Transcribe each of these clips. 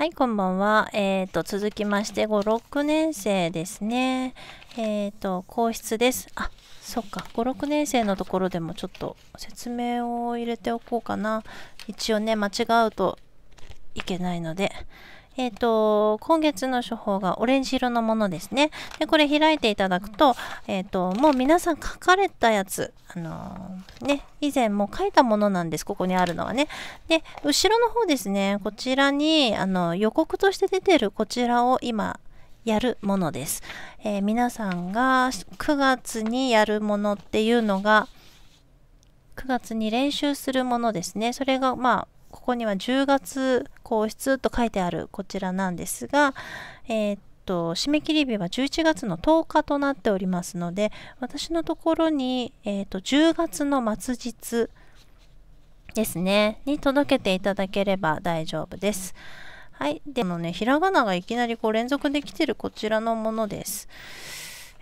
はい、こんばんは。えっ、ー、と、続きまして、5、6年生ですね。えっ、ー、と、皇室です。あ、そっか。5、6年生のところでもちょっと説明を入れておこうかな。一応ね、間違うといけないので。えっ、ー、と、今月の処方がオレンジ色のものですね。で、これ開いていただくと、えっ、ー、と、もう皆さん書かれたやつ、あのー、ね、以前も書いたものなんです。ここにあるのはね。で、後ろの方ですね、こちらに、あの、予告として出てるこちらを今、やるものです、えー、皆さんが9月にやるものっていうのが9月に練習するものですねそれがまあここには10月皇室と書いてあるこちらなんですが、えー、っと締め切り日は11月の10日となっておりますので私のところに、えー、っと10月の末日ですねに届けていただければ大丈夫です。はい。でもね、ひらがながいきなりこう連続できてるこちらのものです。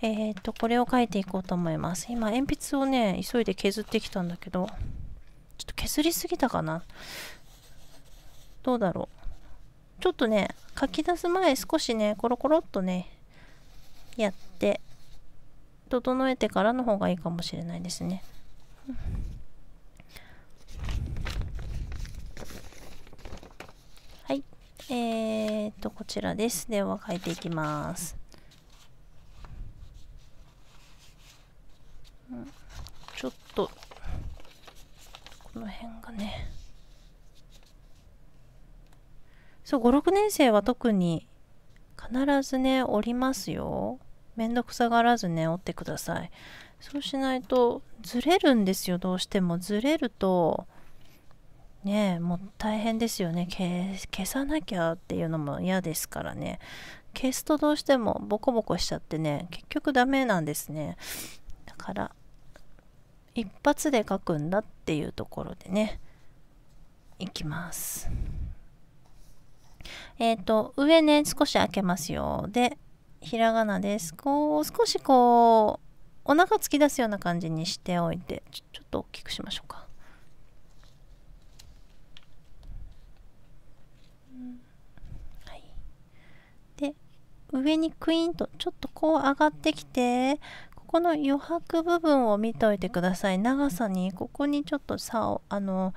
えっ、と、これを書いていこうと思います。今、鉛筆をね、急いで削ってきたんだけど、ちょっと削りすぎたかな。どうだろう。ちょっとね、書き出す前少しね、コロコロっとね、やって、整えてからの方がいいかもしれないですね。はい。えー、っと、こちらです。では、書いていきます。ちょっとそう56年生は特に必ずね折りますよめんどくさがらずね折ってくださいそうしないとずれるんですよどうしてもずれるとねえもう大変ですよね消さなきゃっていうのも嫌ですからね消すとどうしてもボコボコしちゃってね結局ダメなんですねだから一発で書くんだっていうところでねいきます。えっ、ー、と、上ね、少し開けますよ。で、ひらがなです。こう、少しこう、お腹突き出すような感じにしておいて、ちょちょっと大きくしましょうか。で、上にクイーンとちょっとこう上がってきて、この余白部分を見ておいてください長さにここにちょっと差をあの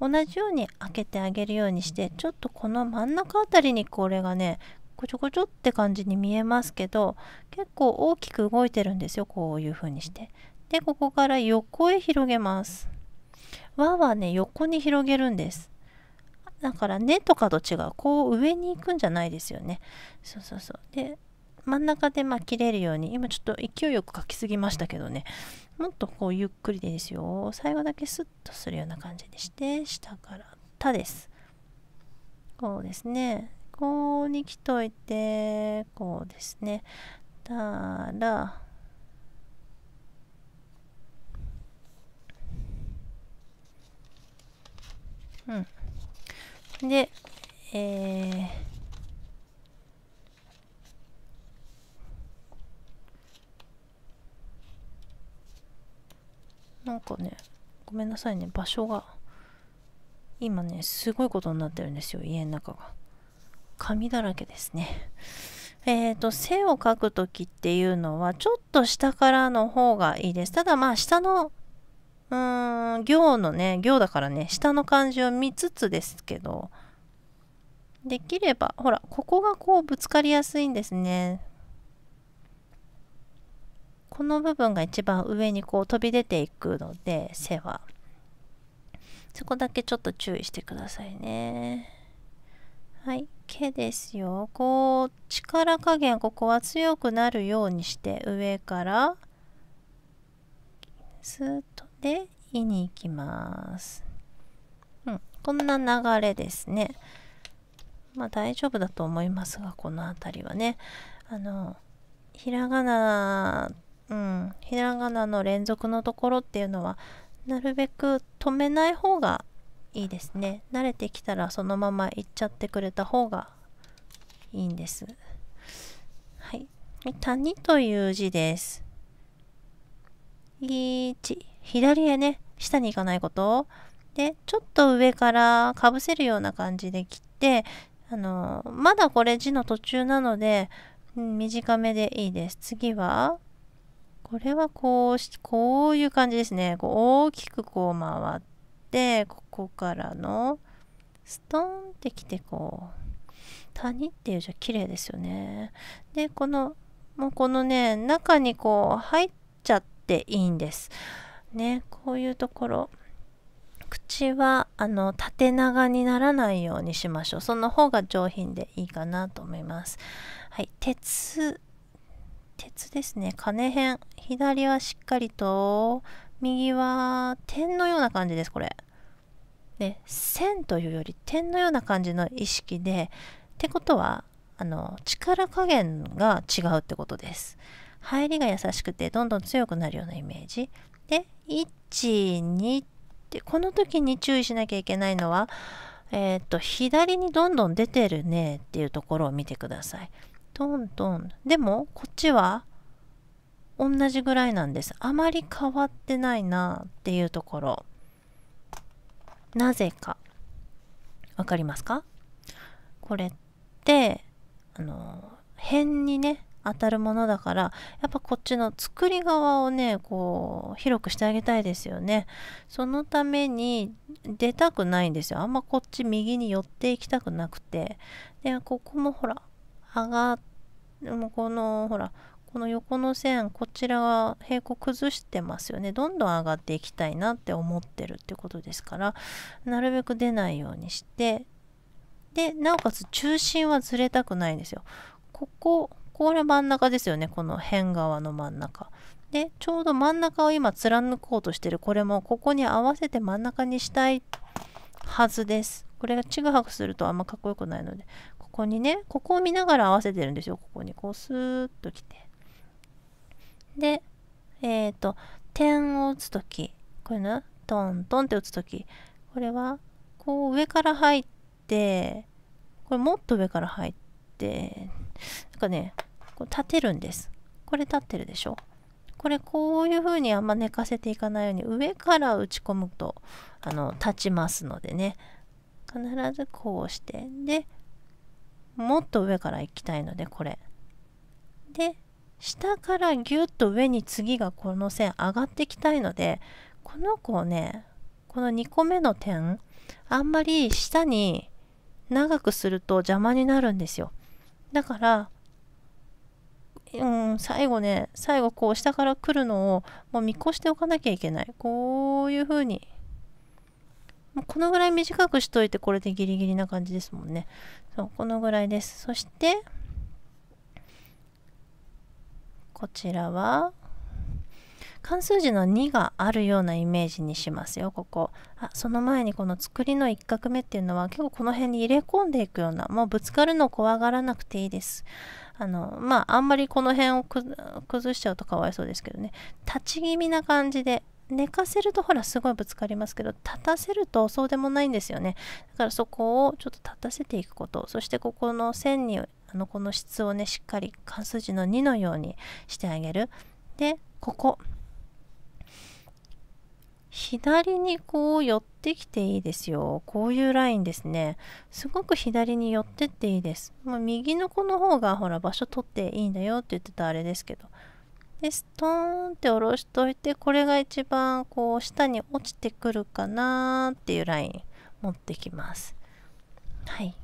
同じように開けてあげるようにしてちょっとこの真ん中あたりにこれがねこちょこちょって感じに見えますけど結構大きく動いてるんですよこういう風にしてでここから横へ広げます輪はね横に広げるんですだから根とかと違うこう上に行くんじゃないですよねそうそうそうで真ん中でまあ切れるように今ちょっと勢いよく書きすぎましたけどねもっとこうゆっくりでですよ最後だけスッとするような感じにして下から「た」ですこうですねこうに来といてこうですねたらうんでえーなんかねごめんなさいね場所が今ねすごいことになってるんですよ家の中が紙だらけですねえっ、ー、と背を描く時っていうのはちょっと下からの方がいいですただまあ下のうーん行のね行だからね下の漢字を見つつですけどできればほらここがこうぶつかりやすいんですねこの部分が一番上にこう飛び出ていくので背はそこだけちょっと注意してくださいねはい毛ですよこう力加減ここは強くなるようにして上からスーッとで「い」に行きます、うん、こんな流れですねまあ大丈夫だと思いますがこの辺りはねあのひらがなうん、ひらがなの連続のところっていうのはなるべく止めない方がいいですね慣れてきたらそのままいっちゃってくれた方がいいんですはい谷という字です1左へね下に行かないことでちょっと上からかぶせるような感じで切ってあのまだこれ字の途中なので、短めでいいです次はこれはこうし、こういう感じですね。こう大きくこう回って、ここからのストーンってきてこう、谷っていうじゃ綺麗ですよね。で、この、もうこのね、中にこう入っちゃっていいんです。ね、こういうところ。口はあの縦長にならないようにしましょう。その方が上品でいいかなと思います。はい、鉄鉄ですね金編左はしっかりと右は点のような感じですこれで線というより点のような感じの意識でってことはあの力加減が違うってことです入りが優しくてどんどん強くなるようなイメージで12ってこの時に注意しなきゃいけないのはえっ、ー、と左にどんどん出てるねっていうところを見てくださいトントンでもこっちは同じぐらいなんですあまり変わってないなっていうところなぜか分かりますかこれってあの辺にね当たるものだからやっぱこっちの作り側をねこう広くしてあげたいですよねそのために出たくないんですよあんまこっち右に寄っていきたくなくてでここもほら上がっでもこのほらこの横の線こちらは平行崩してますよねどんどん上がっていきたいなって思ってるってことですからなるべく出ないようにしてでなおかつ中心はずれたくないんですよこここれ真ん中ですよねこの辺側の真ん中でちょうど真ん中を今貫こうとしてるこれもここに合わせて真ん中にしたいはずですこれがちぐはぐするとあんまかっこよくないのでこにねここを見ながら合わせてるんですよここにこうスーッときてでえっ、ー、と点を打つ時これねトントンって打つ時これはこう上から入ってこれもっと上から入ってなんかねこう立てるんですこれ立ってるでしょこれこういう風にあんま寝かせていかないように上から打ち込むとあの立ちますのでね必ずこうしてでもっと上から行きたいのでこれで下からギュッと上に次がこの線上がってきたいのでこの子をねこの2個目の点あんまり下に長くすると邪魔になるんですよだからうん最後ね最後こう下から来るのをもう見越しておかなきゃいけないこういう風にもうこのぐらい短くしといてこれでギリギリな感じですもんねそうこのぐらいですそしてこちらは関数字の2があるようなイメージにしますよここあその前にこの作りの1画目っていうのは結構この辺に入れ込んでいくようなもうぶつかるの怖がらなくていいですあのまああんまりこの辺を崩しちゃうとかわいそうですけどね立ち気味な感じで寝かせるとほらすごいぶつかりますけど立たせるとそうでもないんですよねだからそこをちょっと立たせていくことそしてここの線にあのこの質をねしっかり関数字の2のようにしてあげるでここ左にこう寄ってきていいですよ。こういうラインですね。すごく左に寄ってっていいです。もう右の子の方がほら場所取っていいんだよって言ってたあれですけど。でストーンって下ろしといてこれが一番こう下に落ちてくるかなっていうライン持ってきますはい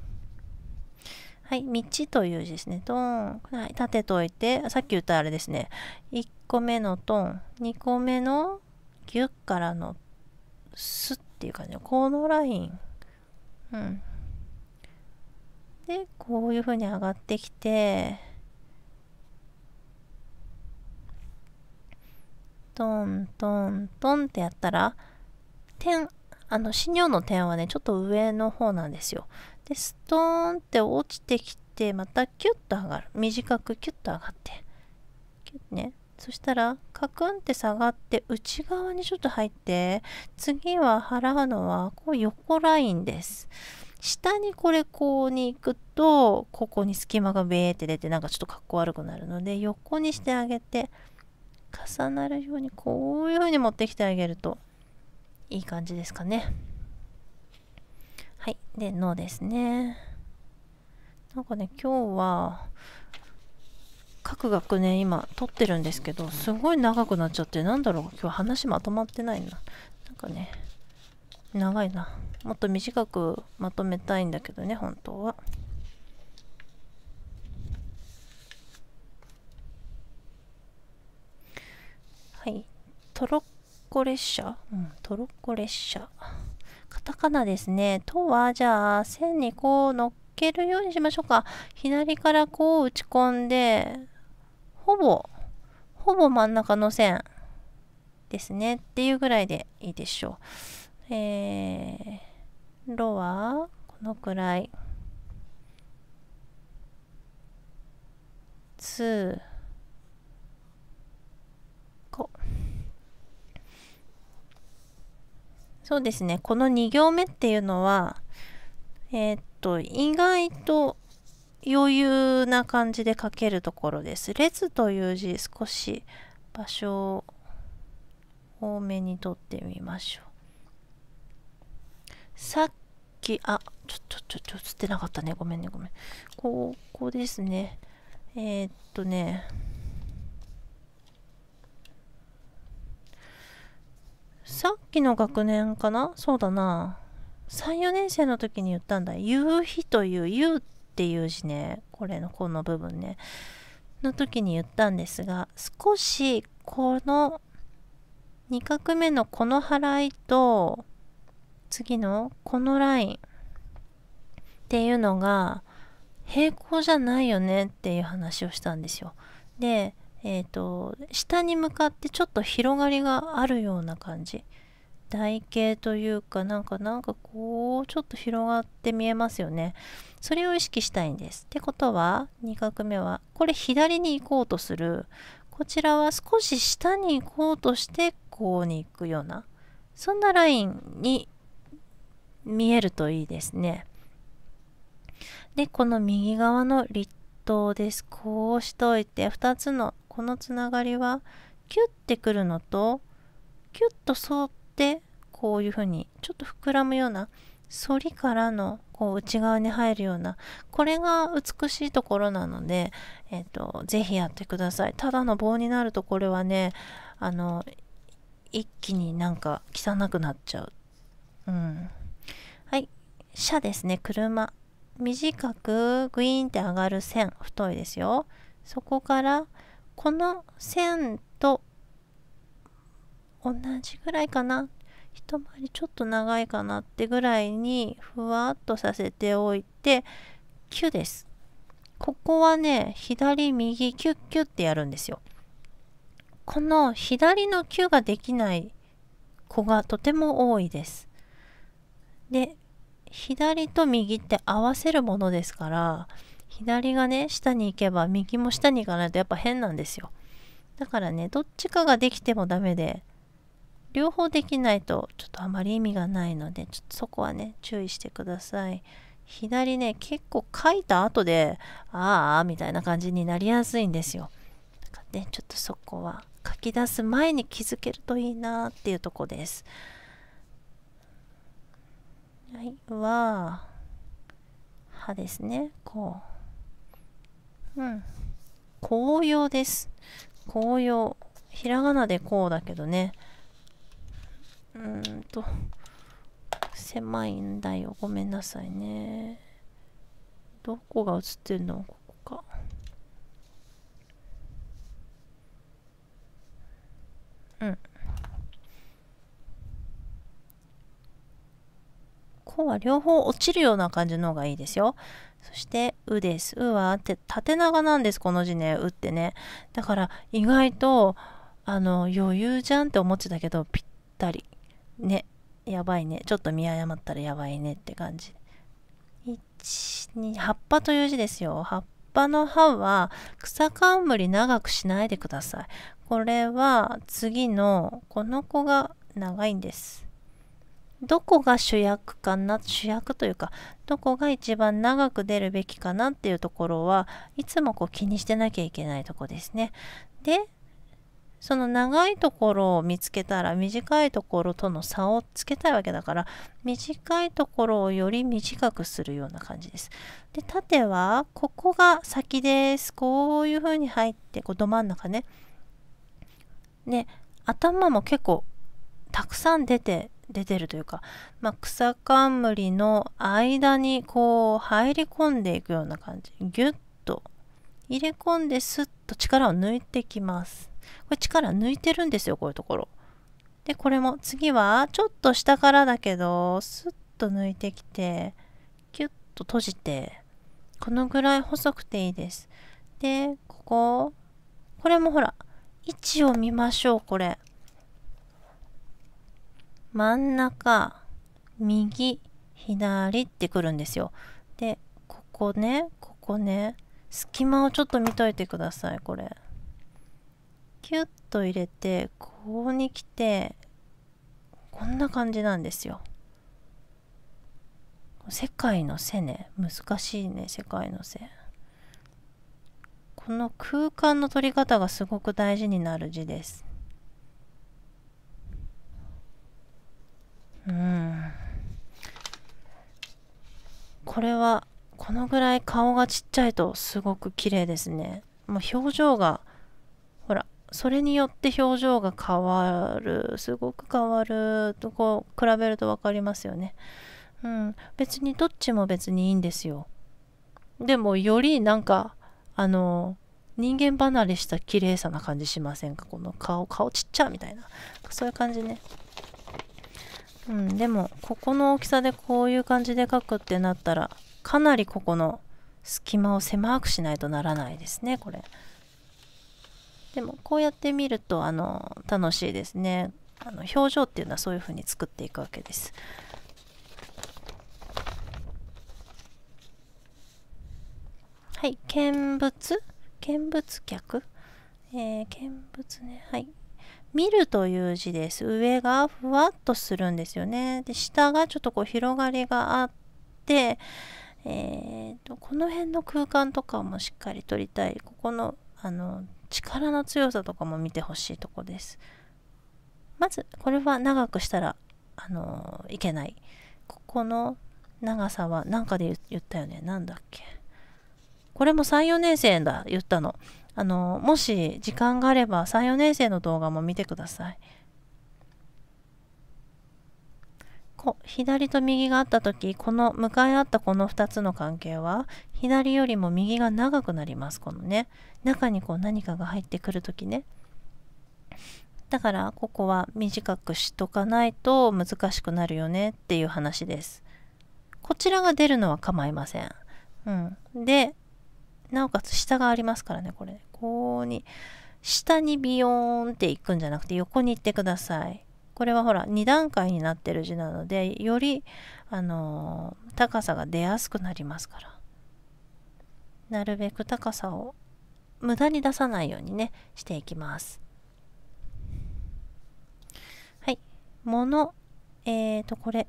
はい道という字ですねトーン、はい、立てといてさっき言ったあれですね1個目のトーン2個目のギュッからのスっていう感じのこのラインうんでこういう風に上がってきてトントントンってやったら点あの死尿の点はねちょっと上の方なんですよでストーンって落ちてきてまたキュッと上がる短くキュッと上がってキュッねそしたらカクンって下がって内側にちょっと入って次は払うのはこう横ラインです下にこれこうに行くとここに隙間がベーって出てなんかちょっとかっこ悪くなるので横にしてあげて。重なるようにこういう風に持ってきてあげるといい感じですかねはいで脳ですねなんかね今日は各学年、今撮ってるんですけどすごい長くなっちゃってなんだろう今日話まとまってないななんかね長いなもっと短くまとめたいんだけどね本当は。トロッコ列車、うん、トロッコ列車カタカナですねとはじゃあ線にこう乗っけるようにしましょうか左からこう打ち込んでほぼほぼ真ん中の線ですねっていうぐらいでいいでしょうえー、ロはこのくらい2そうですねこの2行目っていうのはえー、っと意外と余裕な感じで書けるところです。列という字少し場所を多めに取ってみましょう。さっきあちょっとちょっと映ってなかったねごめんねごめん。ここですね。えー、っとねさっきの学年かなそうだな34年生の時に言ったんだ夕日という夕っていう字ねこれのこの部分ねの時に言ったんですが少しこの2画目のこの払いと次のこのラインっていうのが平行じゃないよねっていう話をしたんですよ。でえー、と下に向かってちょっと広がりがあるような感じ台形というかなんかなんかこうちょっと広がって見えますよねそれを意識したいんですってことは2画目はこれ左に行こうとするこちらは少し下に行こうとしてこうに行くようなそんなラインに見えるといいですねでこの右側の立冬ですこうしといて2つのこのつながりはキュッてくるのとキュッと沿ってこういうふうにちょっと膨らむような反りからのこう内側に入るようなこれが美しいところなので、えーと、ぜひやってくださいただの棒になるとこれはねあの一気になんか汚くなっちゃううんはい車ですね車短くグイーンって上がる線太いですよそこからこの線と同じぐらいかな一回りちょっと長いかなってぐらいにふわっとさせておいて9ですここはね左右キュッキュッってやるんですよこの左の9ができない子がとても多いですで左と右って合わせるものですから左がね下に行けば右も下に行かないとやっぱ変なんですよだからねどっちかができてもダメで両方できないとちょっとあまり意味がないのでちょっとそこはね注意してください左ね結構書いた後でああみたいな感じになりやすいんですよだからねちょっとそこは書き出す前に気づけるといいなっていうとこですはい、は、歯ですね。こう。うん。紅葉です。紅葉。ひらがなでこうだけどね。うんと、狭いんだよ。ごめんなさいね。どこが映ってんのここか。うん。こうは両方落ちるような感じの方がいいですよ。そして、うです。うはあって、縦長なんです、この字ね、うってね。だから意外と、あの、余裕じゃんって思ってたけど、ぴったり。ね。やばいね。ちょっと見誤ったらやばいねって感じ。1、2、葉っぱという字ですよ。葉っぱの葉は、草冠長くしないでください。これは、次の、この子が長いんです。どこが主役かな主役というかどこが一番長く出るべきかなっていうところはいつもこう気にしてなきゃいけないとこですね。でその長いところを見つけたら短いところとの差をつけたいわけだから短いところをより短くするような感じです。で縦はここが先です。こういう風に入ってこうど真ん中ね。ね頭も結構たくさん出て出てるというか、まあ、草冠の間にこう入り込んでいくような感じギュッと入れ込んですっと力を抜いてきますこれ力抜いてるんですよこういうところでこれも次はちょっと下からだけどスッと抜いてきてキュッと閉じてこのぐらい細くていいですでこここれもほら位置を見ましょうこれ真ん中、右、左ってくるんですよ。で、ここね、ここね、隙間をちょっと見といてください、これ。キュッと入れて、ここに来て、こんな感じなんですよ。世界の背ね、難しいね、世界の背。この空間の取り方がすごく大事になる字です。うんこれはこのぐらい顔がちっちゃいとすごく綺麗ですねもう表情がほらそれによって表情が変わるすごく変わるとこう比べると分かりますよねうん別にどっちも別にいいんですよでもよりなんかあの人間離れした綺麗さな感じしませんかこの顔顔ちっちゃみたいなそういう感じねうん、でも、ここの大きさでこういう感じで書くってなったら、かなりここの隙間を狭くしないとならないですね、これ。でも、こうやって見ると、あの、楽しいですね。あの表情っていうのはそういうふうに作っていくわけです。はい、見物見物客えー、見物ね、はい。見るという字です。上がふわっとするんですよね。で、下がちょっとこう広がりがあって、えーと、この辺の空間とかもしっかり取りたい。ここのあの力の強さとかも見てほしいとこです。まず、これは長くしたら、あのいけない。ここの長さは、なんかで言ったよね。なんだっけ。これも3、4年生だ、言ったの。あのもし時間があれば34年生の動画も見てくださいこ左と右があった時この向かい合ったこの2つの関係は左よりも右が長くなりますこのね中にこう何かが入ってくる時ねだからここは短くしとかないと難しくなるよねっていう話ですこちらが出るのは構いません、うん、でなおかつ下がありますからねこれこうに下にビヨーンっていくんじゃなくて横に行ってくださいこれはほら2段階になってる字なのでよりあのー、高さが出やすくなりますからなるべく高さを無駄に出さないようにねしていきますはいものえーとこれ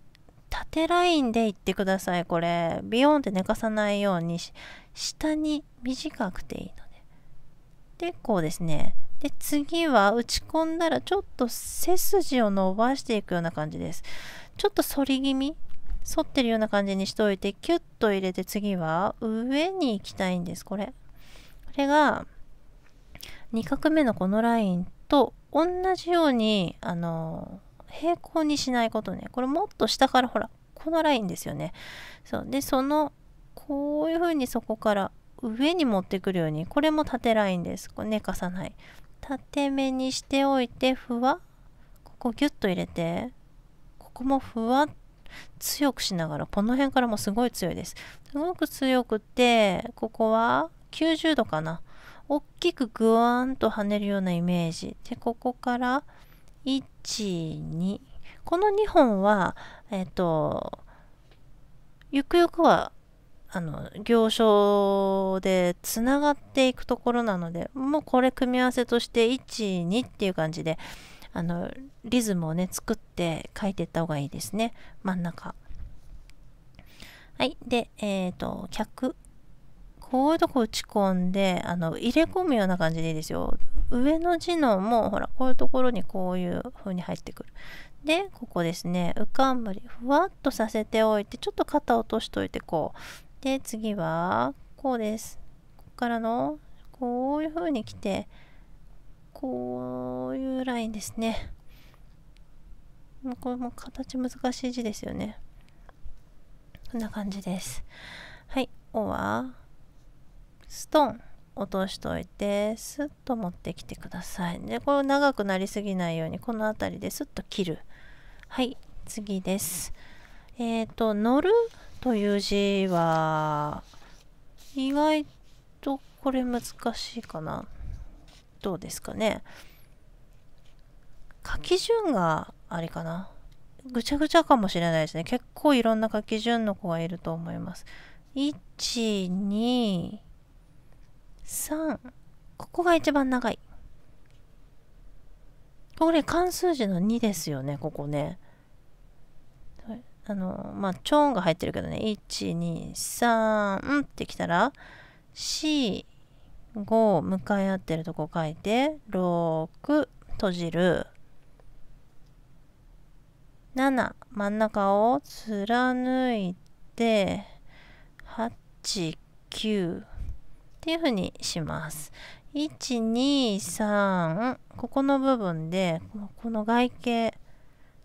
縦ラインでいってくださいこれビヨーンって寝かさないように下に短くていいのででこうですねで次は打ち込んだらちょっと背筋を伸ばしていくような感じですちょっと反り気味反ってるような感じにしといてキュッと入れて次は上に行きたいんですこれこれが2画目のこのラインと同じようにあの平行にしないことねこれもっと下からほらこのラインですよねそうでそのこういう風にそこから上に持ってくるようにこれも縦ラインですこれ寝かさない縦目にしておいてふわここギュッと入れてここもふわっ強くしながらこの辺からもすごい強いですすごく強くてここは90度かな大きくグワーンと跳ねるようなイメージでここから12この2本はえっ、とゆくゆくはあの行書でつながっていくところなのでもうこれ組み合わせとして12っていう感じであのリズムをね作って書いていった方がいいですね真ん中はいでえっ、ー、と100こういうとこ打ち込んであの入れ込むような感じでいいですよ上の字のもうほらこういうところにこういう風に入ってくるでここですね浮かんばりふわっとさせておいてちょっと肩落としといてこうで次はこうですここからのこういう風に来てこういうラインですねこれも形難しい字ですよねこんな感じですはい「お」はストーン落としといてスッと持ってきてくださいでこれを長くなりすぎないようにこの辺りでスッと切るはい次ですえっ、ー、と「乗る」という字は意外とこれ難しいかなどうですかね書き順があれかなぐちゃぐちゃかもしれないですね結構いろんな書き順の子がいると思います1 2 3ここが一番長いこれ漢数字の2ですよねここねあのまあ超音が入ってるけどね123ってきたら45向かい合ってるとこ書いて6閉じる7真ん中を貫いて89っていうふうにします。123ここの部分でこの外形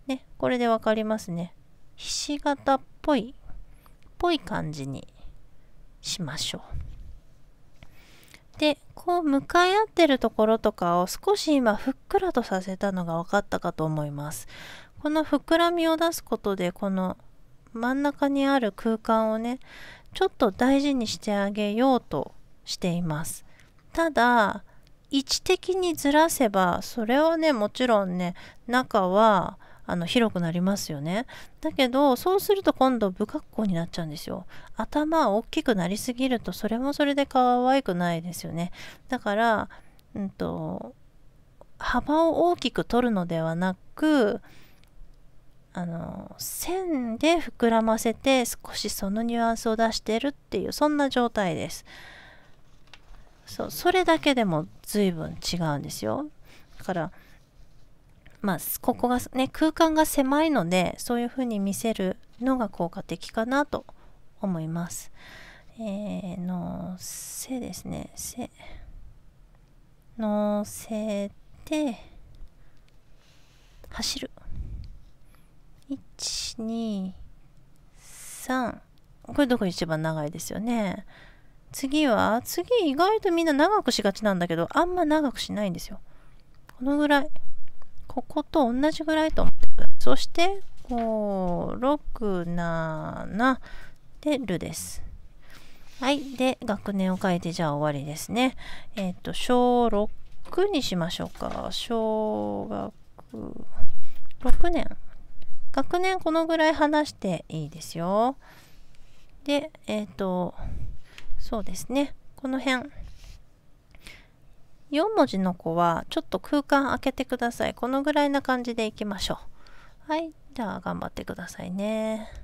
ねこれで分かりますねひし形っぽいっぽい感じにしましょうでこう向かい合ってるところとかを少し今ふっくらとさせたのが分かったかと思いますこの膨らみを出すことでこの真ん中にある空間をねちょっと大事にしてあげようとしています。ただ位置的にずらせばそれはねもちろんね中はあの広くなりますよね。だけどそうすると今度不格好になっちゃうんですよ。頭大きくなりすぎるとそれもそれで可愛くないですよね。だから、うんと、幅を大きく取るのではなくあの線で膨らませて少しそのニュアンスを出してるっていうそんな状態です。そうそれだけでも随分違うんですよだからまあここがね空間が狭いのでそういうふうに見せるのが効果的かなと思いますえー、のせですねせのせて走る123これどこ一番長いですよね次は次意外とみんな長くしがちなんだけどあんま長くしないんですよこのぐらいここと同じぐらいと思ってそして567でるですはいで学年を変えてじゃあ終わりですねえっ、ー、と小6にしましょうか小学6年学年このぐらい話していいですよでえっ、ー、とそうですねこの辺4文字の子はちょっと空間空けてくださいこのぐらいな感じでいきましょうはいじゃあ頑張ってくださいね